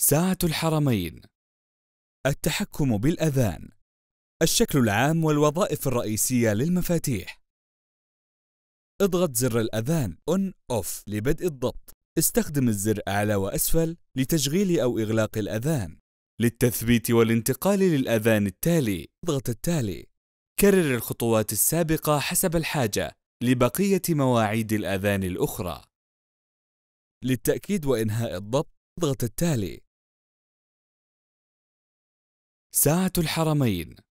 ساعة الحرمين التحكم بالأذان الشكل العام والوظائف الرئيسية للمفاتيح اضغط زر الأذان On Off لبدء الضبط استخدم الزر أعلى وأسفل لتشغيل أو إغلاق الأذان للتثبيت والانتقال للأذان التالي اضغط التالي كرر الخطوات السابقة حسب الحاجة لبقية مواعيد الأذان الأخرى للتأكيد وإنهاء الضبط اضغط التالي ساعة الحرمين